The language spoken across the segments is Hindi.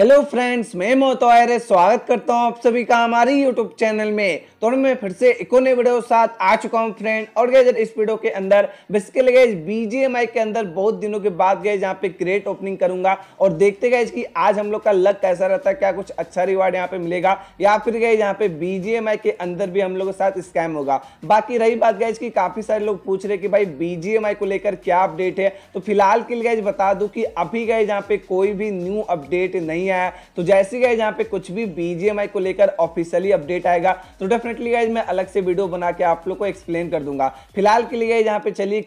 हेलो फ्रेंड्स मैं मोतोयर स्वागत करता हूँ आप सभी का हमारे यूट्यूब चैनल में तो मैं फिर से एक और वीडियो साथ आ चुका हूँ फ्रेंड और गए इस वीडियो के अंदर बेसिकली गए बीजेएमआई के अंदर बहुत दिनों के बाद गए जहाँ पे ग्रेट ओपनिंग करूंगा और देखते गए कि आज हम लोग का लक कैसा रहता है क्या कुछ अच्छा रिवार्ड यहाँ पे मिलेगा या फिर गए यहाँ पे बीजेएमआई के अंदर भी हम लोग के साथ स्कैम होगा बाकी रही बात गए कि काफी सारे लोग पूछ रहे कि भाई बीजेएमआई को लेकर क्या अपडेट है तो फिलहाल के लिए गए बता दू कि अभी गए जहाँ पे कोई भी न्यू अपडेट नहीं नहीं आया तो जैसे गाइज यहाँ पे कुछ भी बीजीएमआई को लेकर ऑफिशियली अपडेट आएगा तो डेफिनेटली गाइज मैं अलग से वीडियो बना के आप लोग को एक्सप्लेन कर दूंगा फिलहाल के लिए गाइज यहाँ पे चलिए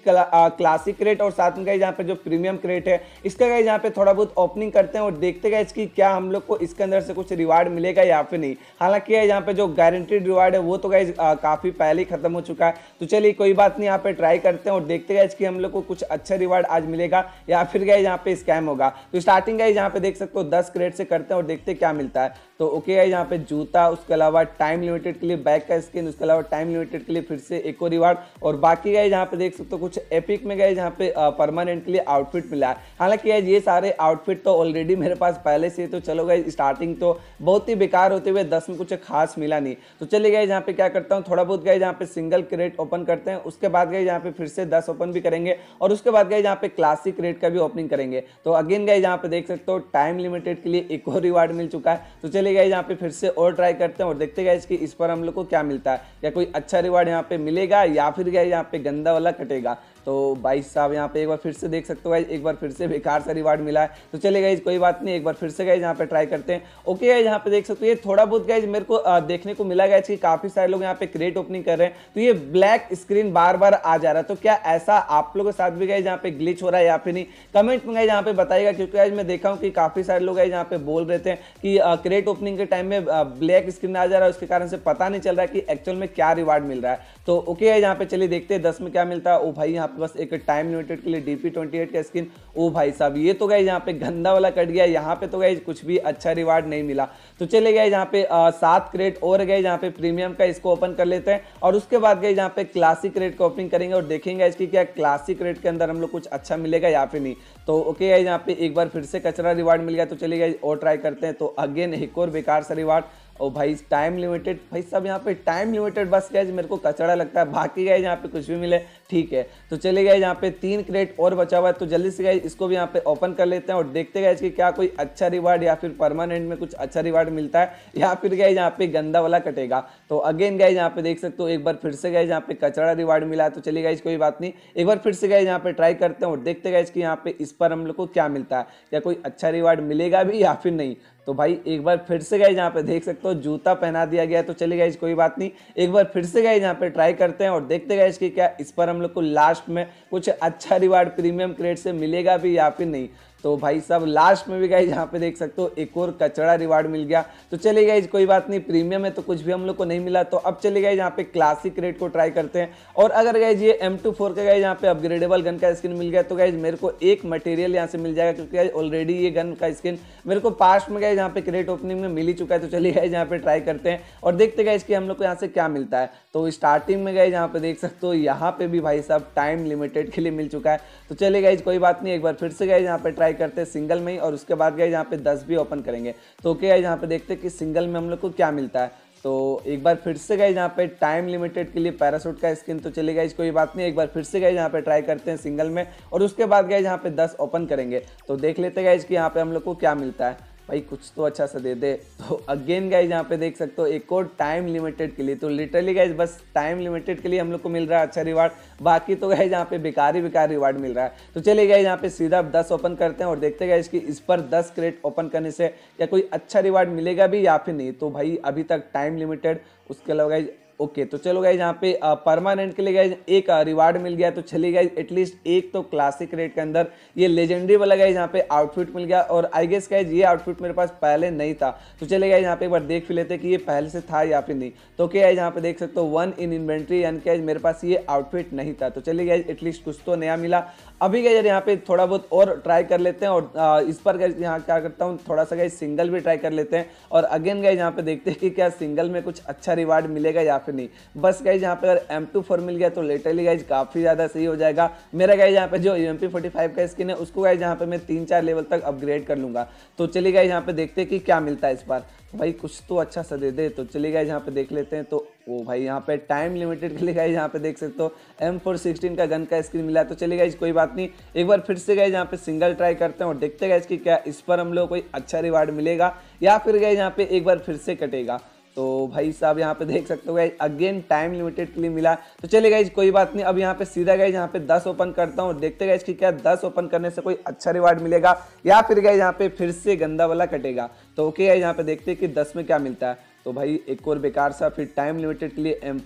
क्लासिक क्रेट और साथ में गए यहाँ पे जो प्रीमियम क्रेट है इसका गए यहाँ पे थोड़ा बहुत ओपनिंग करते हैं और देखते गए इसकी क्या हम लोग को इसके अंदर से कुछ रिवार्ड मिलेगा या फिर नहीं हालांकि यहाँ पे जो गारंटेड रिवार्ड है वो तो गए काफी पहले ही खत्म हो चुका है तो चलिए कोई बात नहीं यहाँ पे ट्राई करते हैं और देखते गए इसकी हम लोग को कुछ अच्छा रिवार्ड आज मिलेगा या फिर गए यहाँ पे स्कैम होगा तो स्टार्टिंग गए यहाँ पे देख सकते हो दस क्रेट रेट से करते हैं और देखते हैं क्या मिलता है तो ओके है यहाँ पे जूता उसके अलावा टाइम लिमिटेड के लिए बैक का स्किन उसके अलावा टाइम लिमिटेड के लिए फिर से एक और रिवार्ड और बाकी गए यहाँ पे देख सकते हो कुछ एपिक में गए जहाँ पे परमानेंट के लिए आउटफिट मिला है हालांकि यार ये सारे आउटफिट तो ऑलरेडी मेरे पास पहले से तो चलो गए स्टार्टिंग तो बहुत ही बेकार होते हुए दस में कुछ खास मिला नहीं तो चले गए यहाँ पे क्या करता हूँ थोड़ा बहुत गए यहाँ पे सिंगल क्रेट ओपन करते हैं उसके बाद गए यहाँ पे फिर से दस ओपन भी करेंगे और उसके बाद गए यहाँ पे क्लासिक क्रेट का भी ओपनिंग करेंगे तो अगेन गए यहाँ पे देख सकते हो टाइम लिमिटेड के लिए एक और रिवार्ड मिल चुका है तो चले चलिए गाइज यहाँ पे फिर से और ट्राई करते हैं और देखते गाइज कि इस पर हम लोग को क्या मिलता है या कोई अच्छा रिवार्ड यहाँ पे मिलेगा या फिर गाइज यहाँ पे गंदा वाला कटेगा तो बाइस साहब यहाँ पे एक बार फिर से देख सकते हो गाइज एक बार फिर से बेकार सा रिवार्ड मिला है तो चले गाइज कोई बात नहीं एक बार फिर से गाइज यहाँ पे ट्राई करते हैं ओके गाइज यहाँ पे देख सकते हो ये थोड़ा बहुत गाइज मेरे को देखने को मिला गया कि काफ़ी सारे लोग यहाँ पे क्रेट ओपनिंग कर रहे हैं तो ये ब्लैक स्क्रीन बार बार आ जा रहा है तो क्या ऐसा आप लोगों के साथ भी गाइज यहाँ पे ग्लिच हो रहा है या फिर नहीं कमेंट में गाइज यहाँ पे बताएगा क्योंकि आज मैं देखा हूँ कि काफ़ी सारे लोग आए यहाँ पे बोल रहे थे कि क्रेट ओपनिंग के टाइम में ब्लैक स्क्रीन आ जा रहा है उसके कारण से पता नहीं चल रहा है कि एक्चुअल में क्या रिवार्ड मिल रहा है तो ओके गाइज यहाँ पे चलिए देखते हैं दस में क्या मिलता है ओ भाई यहाँ आपके पास एक टाइम लिमिटेड के लिए डी पी का स्किन ओ भाई साहब ये तो गाइज यहाँ पे गंदा वाला कट गया यहाँ पे तो गाइज कुछ भी अच्छा रिवार्ड नहीं मिला तो चले गए यहाँ पे सात क्रेट और गए यहाँ पे प्रीमियम का इसको ओपन कर लेते हैं और उसके बाद गए यहाँ पे क्लासिक रेट का ओपनिंग करेंगे और देखेंगे इसकी क्या क्लासिक रेट के अंदर हम लोग कुछ अच्छा मिलेगा या फिर नहीं तो ओके गाइज यहाँ पे एक बार फिर से कचरा रिवार्ड मिल गया तो चले गए और ट्राई करते हैं तो अगेन एक और बेकार सा रिवार्ड और भाई टाइम लिमिटेड भाई सब यहाँ पे टाइम लिमिटेड बस गए मेरे को कचड़ा लगता है बाकी गए यहाँ पे कुछ भी मिले ठीक है तो चले गए यहाँ पे तीन क्रेट और बचा हुआ है तो जल्दी से गए इसको भी यहाँ पे ओपन कर लेते हैं और देखते गए कि क्या कोई अच्छा रिवार्ड या फिर परमानेंट में कुछ अच्छा रिवार्ड मिलता है या फिर गए यहाँ पे गंदा वाला कटेगा तो अगेन गए यहाँ पे देख सकते हो एक बार फिर से गए यहाँ पे कचड़ा रिवार्ड मिला तो चले गए कोई बात नहीं एक बार फिर से गए यहाँ पे ट्राई करते हैं और देखते गए कि यहाँ पे इस पर हम लोग को क्या मिलता है क्या कोई अच्छा रिवार्ड मिलेगा भी या फिर नहीं तो भाई एक बार फिर से गए जहाँ पे देख सकते हो जूता पहना दिया गया तो चले गए कोई बात नहीं एक बार फिर से गए यहाँ पे ट्राई करते हैं और देखते गए कि क्या इस पर हम लोग को लास्ट में कुछ अच्छा रिवार्ड प्रीमियम क्रेड से मिलेगा भी या फिर नहीं तो भाई साहब लास्ट में भी गाइज यहाँ पे देख सकते हो एक और कचड़ा रिवार्ड मिल गया तो चले गए कोई बात नहीं प्रीमियम में तो कुछ भी हम लोग को नहीं मिला तो अब चले गए यहाँ पे क्लासिक रेट को ट्राई करते हैं और अगर गए ये एम टू फोर का गए यहाँ पे अपग्रेडेबल गन का स्किन मिल गया तो गाइज मेरे को एक मटेरियल यहाँ से मिल जाएगा क्योंकि ऑलरेडी ये गन का स्किन मेरे को पास्ट में गए यहाँ पे क्रेट ओपनिंग में मिल ही चुका है तो चले गए यहाँ पे ट्राई करते हैं और देखते गए इसके हम लोग को यहाँ से क्या मिलता है तो स्टार्टिंग में गए यहाँ पे देख सकते हो यहाँ पे भी भाई साहब टाइम लिमिटेड के लिए मिल चुका है तो चले गए कोई बात नहीं एक बार फिर से गए यहाँ पे ट्राई ट्राई करते हैं सिंगल में ही और उसके बाद गए यहाँ पे दस भी ओपन करेंगे तो ओके गाइज यहाँ पे देखते हैं कि सिंगल में हम लोग को क्या मिलता है तो एक बार फिर से गए यहाँ पे टाइम लिमिटेड के लिए पैरासूट का स्किन तो चले गई कोई बात नहीं एक बार फिर से गए यहाँ पे ट्राई करते हैं सिंगल में और उसके बाद गए यहाँ पे दस ओपन करेंगे तो देख लेते गए कि यहाँ पे हम लोग को क्या मिलता है भाई कुछ तो अच्छा सा दे दे तो अगेन गाइज यहाँ पे देख सकते हो एक और टाइम लिमिटेड के लिए तो लिटरली गाइज बस टाइम लिमिटेड के लिए हम लोग को मिल रहा है अच्छा रिवार्ड बाकी तो गाइज यहाँ पे बेकार ही बेकार रिवार्ड मिल रहा है तो चलिए गाइज यहाँ पे सीधा दस ओपन करते हैं और देखते गए इसकी इस पर दस क्रेट ओपन करने से या कोई अच्छा रिवार्ड मिलेगा भी या फिर नहीं तो भाई अभी तक टाइम लिमिटेड उसके अलावा गाइज ओके तो चलो गाइज यहाँ पे परमानेंट के लिए गाइज एक रिवार्ड मिल गया तो चलिए गाइज एटलीस्ट एक तो क्लासिक रेट के अंदर ये लेजेंडरी वाला गाइज यहाँ पे आउटफिट मिल गया और आई गेस गाइज ये आउटफिट मेरे पास पहले नहीं था तो चले गाइज यहाँ पे एक बार देख भी लेते कि ये पहले से था या फिर नहीं तो क्या गाइज यहाँ पे देख सकते हो वन इन इन्वेंट्री यानी कि मेरे पास ये आउटफिट नहीं था तो चलिए गाइज एटलीस्ट कुछ तो नया मिला अभी गए यहाँ पे थोड़ा बहुत और ट्राई कर लेते हैं और इस पर गए यहाँ क्या करता हूँ थोड़ा सा गए सिंगल भी ट्राई कर लेते हैं और अगेन गए यहाँ पे देखते हैं कि क्या सिंगल में कुछ अच्छा रिवार्ड मिलेगा या काफ़ी नहीं बस गाइज यहाँ पे अगर एम टू फोर मिल गया तो लेटरली गाइज काफ़ी ज़्यादा सही हो जाएगा मेरा गाइज यहाँ पे जो U M P forty five का स्किन है उसको गाइज यहाँ पे मैं तीन चार लेवल तक अपग्रेड कर लूँगा तो चलिए गाइज यहाँ पे देखते हैं कि क्या मिलता है इस बार भाई कुछ तो अच्छा सा दे दे तो चलिए गाइज यहाँ पे देख लेते हैं तो वो भाई यहाँ पे टाइम लिमिटेड के लिए गाइज यहाँ पे देख सकते हो एम फोर सिक्सटीन का गन का स्क्रीन मिला तो चलिए गाइज कोई बात नहीं एक बार फिर से गए यहाँ पे सिंगल ट्राई करते हैं और देखते गए कि क्या इस पर हम लोग कोई अच्छा रिवार्ड मिलेगा या फिर गए यहाँ पे एक बार फिर से कटेगा तो भाई साहब यहाँ पे देख सकते हो गाइज अगेन टाइम लिमिटेड के लिए मिला तो चले गाइज कोई बात नहीं अब यहाँ पे सीधा गाइज यहाँ पे 10 ओपन करता हूँ देखते गाइज कि क्या 10 ओपन करने से कोई अच्छा रिवार्ड मिलेगा या फिर गाइज यहाँ पे फिर से गंदा वाला कटेगा तो ओके गाइज यहाँ पे देखते हैं कि दस में क्या मिलता है तो भाई एक और बेकार सा फिर टाइम लिमिटेड के लिए एम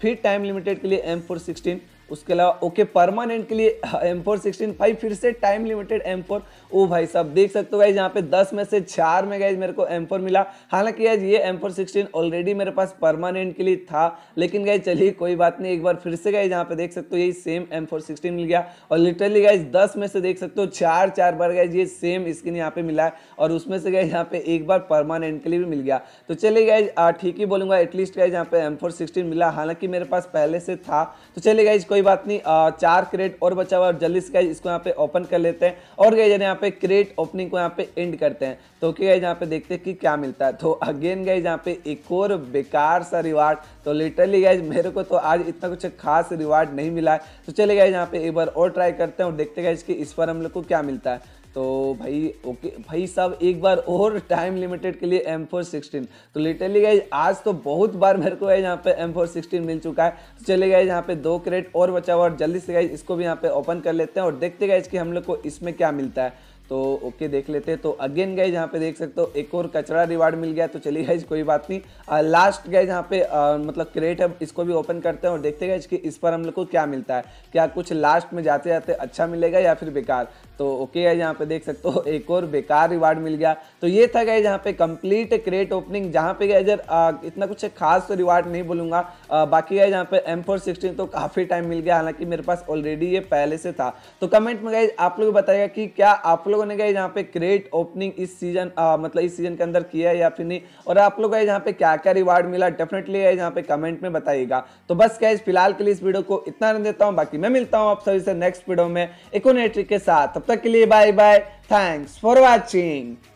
फिर टाइम लिमिटेड के लिए एम उसके अलावा ओके परमानेंट के लिए एम फोर सिक्सटीन फाइव फिर से टाइम लिमिटेड एम फोर ओ भाई साहब देख सकते हो गाइज यहाँ पे दस में से चार में गाइज मेरे को एम फोर मिला हालांकि आज ये एम फोर सिक्सटीन ऑलरेडी मेरे पास परमानेंट के लिए था लेकिन गाइज चलिए कोई बात नहीं एक बार फिर से गाइज यहाँ पे देख सकते हो यही सेम एम फोर सिक्सटीन मिल गया और लिटरली गाइज दस में से देख सकते हो चार चार बार गाइज ये सेम स्किन यहाँ पे मिला है और उसमें से गाइज यहाँ पे एक बार परमानेंट के लिए भी मिल गया तो चलिए गाइज ठीक ही बोलूंगा एटलीस्ट गाइज यहाँ पे एम फोर सिक्सटीन मिला हालांकि मेरे पास पहले से था तो चलिए गाइज कोई बात नहीं आ, चार क्रेट और बचा हुआ और जल्दी से गाइज इसको यहाँ पे ओपन कर लेते हैं और गाइज यहाँ पे क्रेट ओपनिंग को यहाँ पे एंड करते हैं तो ओके गाइज यहाँ पे देखते हैं कि क्या मिलता है तो अगेन गाइज यहाँ पे एक और बेकार सा रिवार्ड तो लिटरली गाइज मेरे को तो आज इतना कुछ खास रिवार्ड नहीं मिला है तो चले गाइज यहाँ पे एक बार और ट्राई करते हैं और देखते गाइज कि इस पर हम लोग को क्या मिलता है तो भाई ओके भाई साहब एक बार और टाइम लिमिटेड के लिए एम फोर सिक्सटीन तो लिटरली गाइज आज तो बहुत बार मेरे को है यहाँ पे एम फोर सिक्सटीन मिल चुका है तो चले गए यहाँ पे दो क्रेट और बचा हुआ और जल्दी से गाइज इसको भी यहाँ पे ओपन कर लेते हैं और देखते गए कि हम लोग को इसमें क्या मिलता है तो ओके देख लेते हैं तो अगेन गए यहाँ पे देख सकते हो एक और कचरा रिवार्ड मिल गया तो चलिए गाइज कोई बात नहीं आ, लास्ट गए यहाँ पे आ, मतलब क्रेट है इसको भी ओपन करते हैं और देखते गए कि इस पर हम लोग को क्या मिलता है क्या कुछ लास्ट में जाते जाते अच्छा मिलेगा या फिर बेकार तो ओके है यहाँ पे देख सकते हो एक और बेकार रिवार्ड मिल गया तो ये था गाइज यहाँ पे कंप्लीट क्रेट ओपनिंग जहाँ पे गाइज इतना कुछ खास तो रिवार्ड नहीं बोलूंगा बाकी गाइज यहाँ पे एम फोर सिक्सटीन तो काफ़ी टाइम मिल गया हालांकि मेरे पास ऑलरेडी ये पहले से था तो कमेंट में गए आप लोग बताएगा कि क्या आप लोगों ने गए यहाँ पे क्रेट ओपनिंग इस सीजन मतलब इस सीजन के अंदर किया है या फिर नहीं और आप लोग गए यहाँ पे क्या क्या रिवार्ड मिला डेफिनेटली गाइज यहाँ पे कमेंट में बताइएगा तो बस गए फिलहाल के लिए इस वीडियो को इतना देता हूँ बाकी मैं मिलता हूँ आप सभी से नेक्स्ट वीडियो में इकोनेट्रिक के साथ तब तक के लिए bye bye thanks for watching